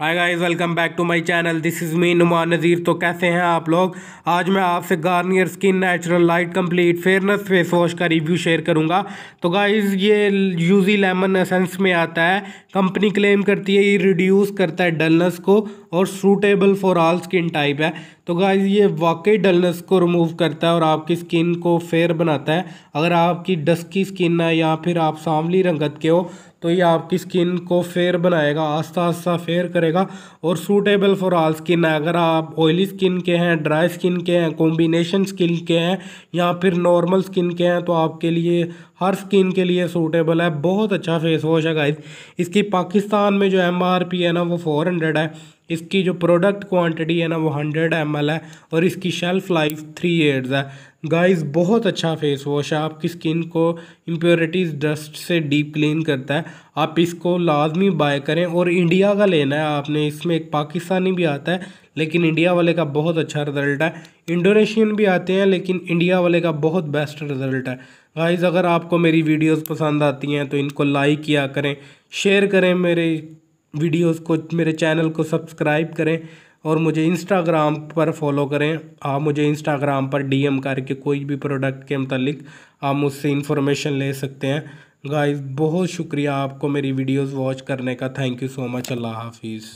hi guys welcome back to my channel this is me Numa Nazir तो कैसे हैं आप लोग आज मैं आपसे Garnier skin natural light complete fairness face wash का रिव्यू शेयर करूंगा तो गाइस ये यूजी लेमन एसेंस में आता है कंपनी क्लेम करती है ये रिड्यूस करता है डलनेस को और suitable for all skin type है तो गाइज ये वाकई डलनेस को रिमूव करता है और आपकी स्किन को फेयर बनाता है अगर आपकी डस्की स्किन है या फिर आप सांवली रंगत के हो तो ये आपकी स्किन को फेयर बनाएगा आस्ता आस्ता फेयर करेगा और सूटेबल फॉर ऑल स्किन है अगर आप ऑयली स्किन के हैं ड्राई स्किन के हैं कॉम्बिनेशन स्किन के हैं या फिर नॉर्मल स्किन के हैं तो आपके लिए हर स्किन के लिए सूटेबल है बहुत अच्छा फेस वॉश है गाइस इसकी पाकिस्तान में जो एम आर पी है ना वो फोर हंड्रेड है इसकी जो प्रोडक्ट क्वांटिटी है ना वो हंड्रेड एम एल है और इसकी शेल्फ़ लाइफ थ्री ईयर्स है गाइस बहुत अच्छा फेस वॉश है आपकी स्किन को इम्प्योरिटीज़ डस्ट से डीप क्लीन करता है आप इसको लाजमी बाय करें और इंडिया का लेना है आपने इसमें एक पाकिस्तानी भी आता है लेकिन इंडिया वाले का बहुत अच्छा रिज़ल्ट है इंडोनेशियन भी आते हैं लेकिन इंडिया वाले का बहुत बेस्ट रिज़ल्ट है गाइज़ अगर आपको मेरी वीडियोज़ पसंद आती हैं तो इनको लाइक किया करें शेयर करें मेरे वीडियोस को मेरे चैनल को सब्सक्राइब करें और मुझे इंस्टाग्राम पर फॉलो करें आप मुझे इंस्टाग्राम पर डीएम करके कोई भी प्रोडक्ट के मतलब आप मुझसे इन्फॉर्मेशन ले सकते हैं गाइस बहुत शुक्रिया आपको मेरी वीडियोस वॉच करने का थैंक यू सो मच अल्लाह हाफिज़